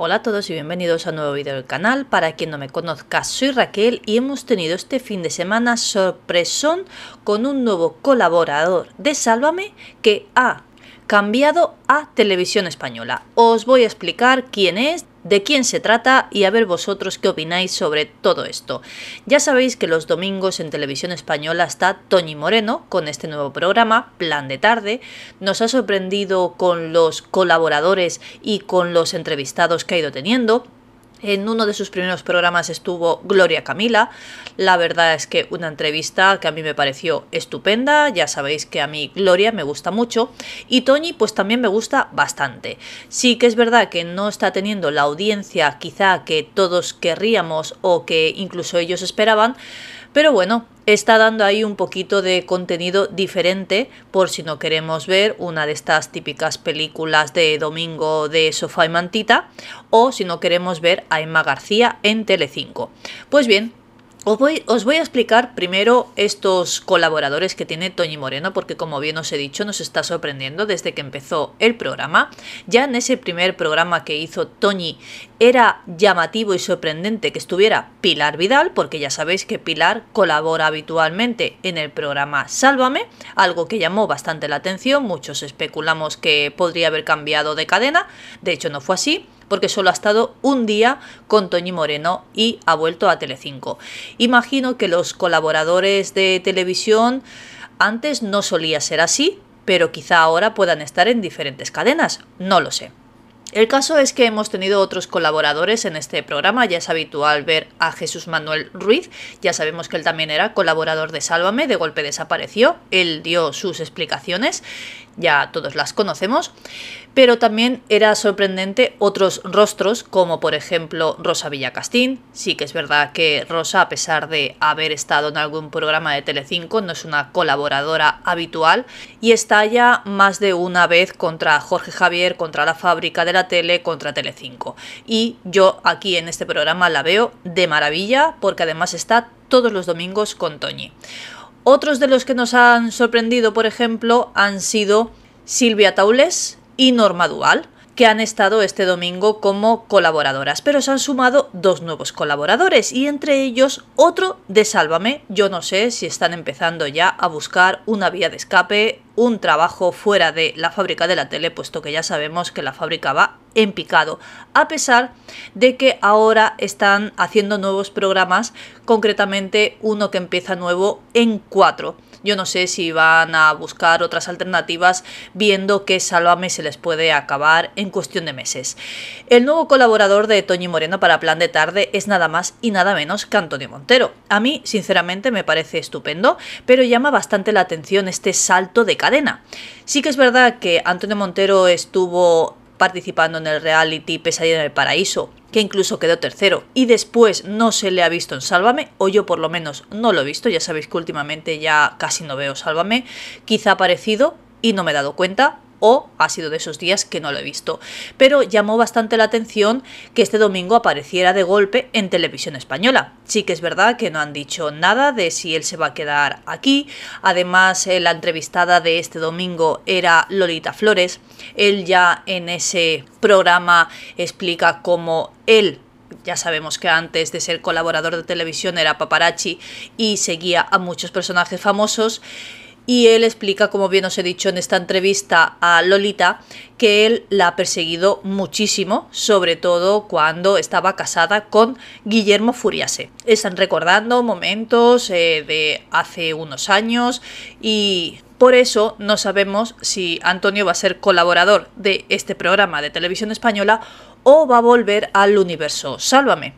Hola a todos y bienvenidos a un nuevo vídeo del canal. Para quien no me conozca, soy Raquel y hemos tenido este fin de semana sorpresón con un nuevo colaborador de Sálvame que ha cambiado a Televisión Española. Os voy a explicar quién es, de quién se trata y a ver vosotros qué opináis sobre todo esto. Ya sabéis que los domingos en televisión española está Toñi Moreno con este nuevo programa, Plan de Tarde. Nos ha sorprendido con los colaboradores y con los entrevistados que ha ido teniendo. En uno de sus primeros programas estuvo Gloria Camila. La verdad es que una entrevista que a mí me pareció estupenda. Ya sabéis que a mí Gloria me gusta mucho. Y Tony pues también me gusta bastante. Sí que es verdad que no está teniendo la audiencia quizá que todos querríamos o que incluso ellos esperaban pero bueno, está dando ahí un poquito de contenido diferente por si no queremos ver una de estas típicas películas de domingo de sofá y mantita o si no queremos ver a Emma García en Telecinco. Pues bien, os voy, a explicar primero estos colaboradores que tiene Toñi Moreno, porque como bien os he dicho, nos está sorprendiendo desde que empezó el programa. Ya en ese primer programa que hizo Toñi era llamativo y sorprendente que estuviera Pilar Vidal, porque ya sabéis que Pilar colabora habitualmente en el programa Sálvame, algo que llamó bastante la atención, muchos especulamos que podría haber cambiado de cadena, de hecho no fue así porque solo ha estado un día con Toñi Moreno y ha vuelto a Telecinco. Imagino que los colaboradores de televisión antes no solía ser así, pero quizá ahora puedan estar en diferentes cadenas, no lo sé. El caso es que hemos tenido otros colaboradores en este programa, ya es habitual ver a Jesús Manuel Ruiz, ya sabemos que él también era colaborador de Sálvame, de golpe desapareció, él dio sus explicaciones, ya todos las conocemos, pero también era sorprendente otros rostros, como por ejemplo Rosa Villacastín, sí que es verdad que Rosa, a pesar de haber estado en algún programa de Telecinco, no es una colaboradora habitual y estalla más de una vez contra Jorge Javier, contra la fábrica de la tele contra tele 5 Y yo aquí en este programa la veo de maravilla porque además está todos los domingos con Toñi. Otros de los que nos han sorprendido, por ejemplo, han sido Silvia Taules y Norma Dual que han estado este domingo como colaboradoras, pero se han sumado dos nuevos colaboradores y entre ellos otro de Sálvame. Yo no sé si están empezando ya a buscar una vía de escape un trabajo fuera de la fábrica de la tele, puesto que ya sabemos que la fábrica va en picado, a pesar de que ahora están haciendo nuevos programas, concretamente uno que empieza nuevo en 4. Yo no sé si van a buscar otras alternativas viendo que Sálvame se les puede acabar en cuestión de meses. El nuevo colaborador de Toñi Moreno para Plan de Tarde es nada más y nada menos que Antonio Montero. A mí, sinceramente, me parece estupendo, pero llama bastante la atención este salto de calidad Sí que es verdad que Antonio Montero estuvo participando en el reality Pesadilla en el Paraíso, que incluso quedó tercero, y después no se le ha visto en Sálvame, o yo por lo menos no lo he visto, ya sabéis que últimamente ya casi no veo Sálvame, quizá ha aparecido y no me he dado cuenta, o ha sido de esos días que no lo he visto. Pero llamó bastante la atención que este domingo apareciera de golpe en televisión española. Sí que es verdad que no han dicho nada de si él se va a quedar aquí. Además, eh, la entrevistada de este domingo era Lolita Flores. Él ya en ese programa explica cómo él ya sabemos que antes de ser colaborador de televisión era paparazzi y seguía a muchos personajes famosos y él explica, como bien os he dicho en esta entrevista a Lolita, que él la ha perseguido muchísimo, sobre todo cuando estaba casada con Guillermo Furiase. Están recordando momentos eh, de hace unos años y por eso no sabemos si Antonio va a ser colaborador de este programa de televisión española o va a volver al universo. Sálvame.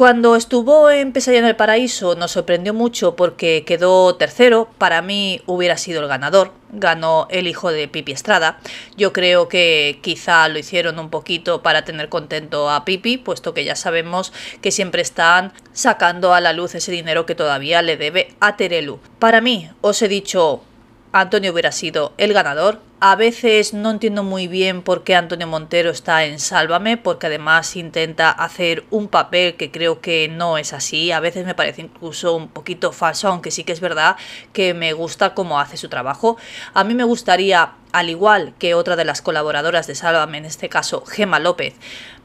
Cuando estuvo en Pesadilla en el Paraíso nos sorprendió mucho porque quedó tercero, para mí hubiera sido el ganador, ganó el hijo de Pipi Estrada. Yo creo que quizá lo hicieron un poquito para tener contento a Pipi, puesto que ya sabemos que siempre están sacando a la luz ese dinero que todavía le debe a Terelu. Para mí, os he dicho Antonio hubiera sido el ganador. A veces no entiendo muy bien por qué Antonio Montero está en Sálvame, porque además intenta hacer un papel que creo que no es así. A veces me parece incluso un poquito falso, aunque sí que es verdad que me gusta cómo hace su trabajo. A mí me gustaría al igual que otra de las colaboradoras de Sálvame, en este caso Gema López,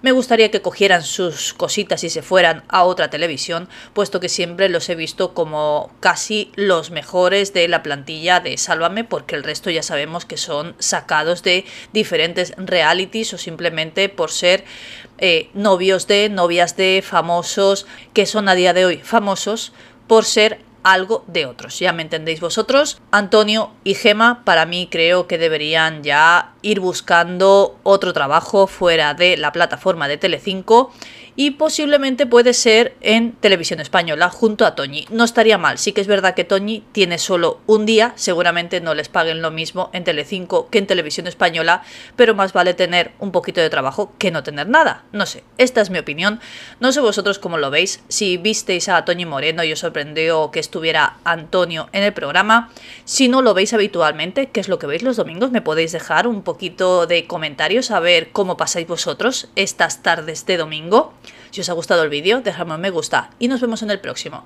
me gustaría que cogieran sus cositas y se fueran a otra televisión, puesto que siempre los he visto como casi los mejores de la plantilla de Sálvame, porque el resto ya sabemos que son sacados de diferentes realities o simplemente por ser eh, novios de, novias de, famosos, que son a día de hoy famosos, por ser algo de otros. Ya me entendéis vosotros. Antonio y Gema para mí creo que deberían ya ir buscando otro trabajo fuera de la plataforma de Telecinco y posiblemente puede ser en televisión española junto a Toñi. No estaría mal, sí que es verdad que Toñi tiene solo un día, seguramente no les paguen lo mismo en Telecinco que en televisión española, pero más vale tener un poquito de trabajo que no tener nada. No sé, esta es mi opinión. No sé vosotros cómo lo veis, si visteis a Toñi Moreno y os sorprendió que estuviera Antonio en el programa, si no lo veis habitualmente, que es lo que veis los domingos, me podéis dejar un poquito de comentarios a ver cómo pasáis vosotros estas tardes de domingo. Si os ha gustado el vídeo, dejadme un me gusta y nos vemos en el próximo.